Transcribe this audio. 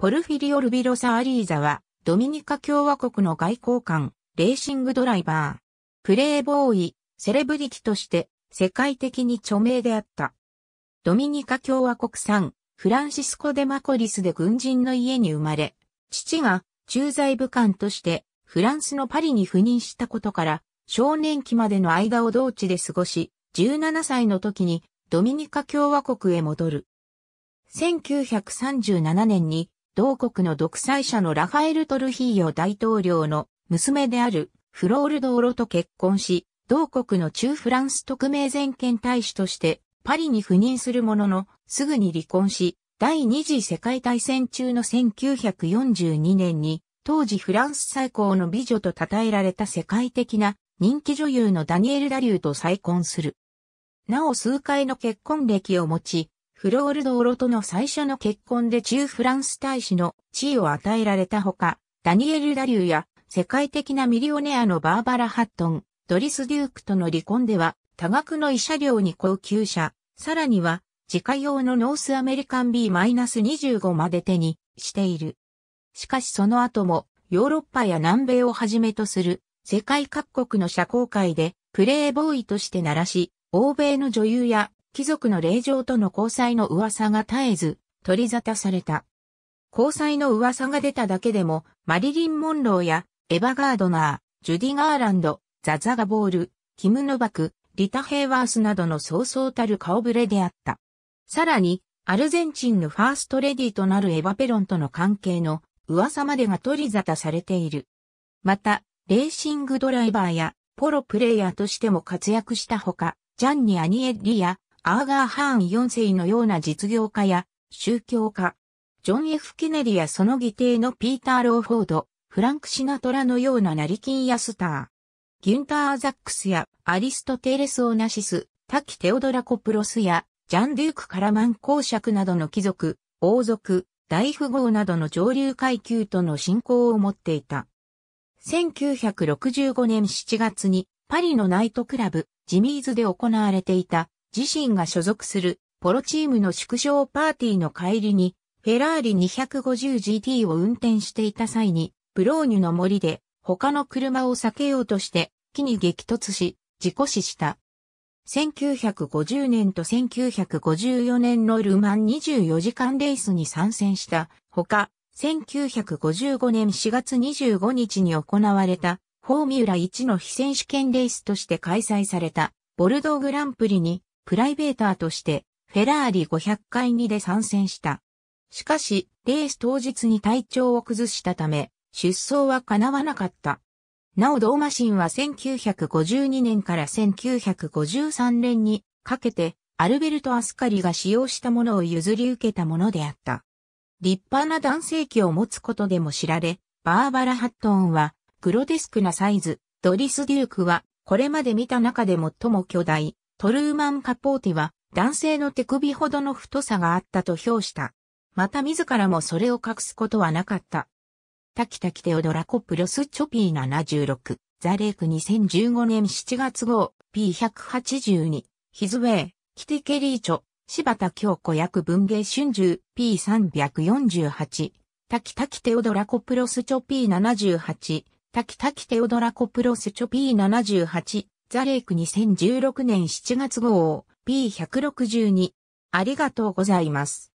ポルフィリオ・ルビロサ・アリーザは、ドミニカ共和国の外交官、レーシングドライバー、プレイボーイ、セレブリティとして世界的に著名であった。ドミニカ共和国産、フランシスコ・デマコリスで軍人の家に生まれ、父が駐在武官としてフランスのパリに赴任したことから、少年期までの間を同地で過ごし、17歳の時にドミニカ共和国へ戻る。1937年に同国の独裁者のラファエル・トルヒーヨ大統領の娘であるフロールド・オロと結婚し、同国の中フランス特命全権大使としてパリに赴任するものの、すぐに離婚し、第二次世界大戦中の1942年に、当時フランス最高の美女と称えられた世界的な人気女優のダニエル・ダリューと再婚する。なお数回の結婚歴を持ち、フロールド・オロとの最初の結婚で中フランス大使の地位を与えられたほか、ダニエル・ダリューや世界的なミリオネアのバーバラ・ハットン、ドリス・デュークとの離婚では、多額の慰謝料に高級車、さらには、自家用のノースアメリカン B-25 まで手にしている。しかしその後も、ヨーロッパや南米をはじめとする、世界各国の社交界で、プレイボーイとして鳴らし、欧米の女優や貴族の霊場との交際の噂が絶えず、取り沙汰された。交際の噂が出ただけでも、マリリン・モンローや、エヴァ・ガードナー、ジュディ・ガーランド、ザ・ザガ・ボール、キム・ノバク、リタ・ヘイワースなどのそうそうたる顔ぶれであった。さらに、アルゼンチンのファーストレディとなるエヴァ・ペロンとの関係の噂までが取り沙汰されている。また、レーシングドライバーやポロプレイヤーとしても活躍したほか、ジャンニ・アニエリア、アーガー・ハーン4世のような実業家や宗教家、ジョン・ F・ ケネディやその義弟のピーター・ローフォード、フランク・シナトラのような成金やスター、ギュンター・ザックスやアリストテレス・オナシス、キ・テオドラコプロスやジャン・デューク・カラマン公爵などの貴族、王族、大富豪などの上流階級との信仰を持っていた。1965年7月にパリのナイトクラブ、ジミーズで行われていた自身が所属するポロチームの縮小パーティーの帰りに、フェラーリ 250GT を運転していた際に、ブローニュの森で他の車を避けようとして木に激突し、事故死した。1950年と1954年のルマン24時間レースに参戦したほか、1955年4月25日に行われたフォーミュラ1の非選手権レースとして開催されたボルドーグランプリにプライベーターとしてフェラーリ500回にで参戦した。しかし、レース当日に体調を崩したため、出走は叶わなかった。なおドーマシンは1952年から1953年にかけてアルベルト・アスカリが使用したものを譲り受けたものであった。立派な男性器を持つことでも知られ、バーバラ・ハットンはグロテスクなサイズ、ドリス・デュークはこれまで見た中で最も巨大、トルーマン・カポーティは男性の手首ほどの太さがあったと評した。また自らもそれを隠すことはなかった。タキタキテオドラコプロスチョピー76、ザレーク2015年7月号、P182、ヒズウェイ、キティケリーチョ、柴田京子役文芸春秋、P348、タキテオドラコプロスチョー7 8タキテオドラコプロスチョ P78、ザレイク2016年7月号 P162。ありがとうございます。